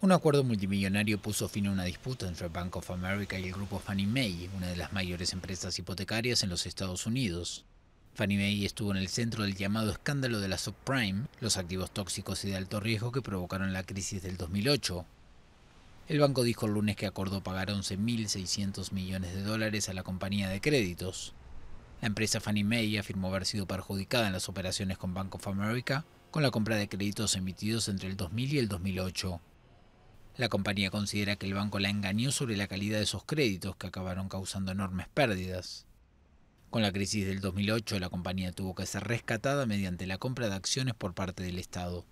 Un acuerdo multimillonario puso fin a una disputa entre Bank of America y el grupo Fannie Mae, una de las mayores empresas hipotecarias en los Estados Unidos. Fannie Mae estuvo en el centro del llamado escándalo de la subprime, los activos tóxicos y de alto riesgo que provocaron la crisis del 2008. El banco dijo el lunes que acordó pagar 11.600 millones de dólares a la compañía de créditos. La empresa Fannie Mae afirmó haber sido perjudicada en las operaciones con Bank of America con la compra de créditos emitidos entre el 2000 y el 2008. La compañía considera que el banco la engañó sobre la calidad de sus créditos, que acabaron causando enormes pérdidas. Con la crisis del 2008, la compañía tuvo que ser rescatada mediante la compra de acciones por parte del Estado.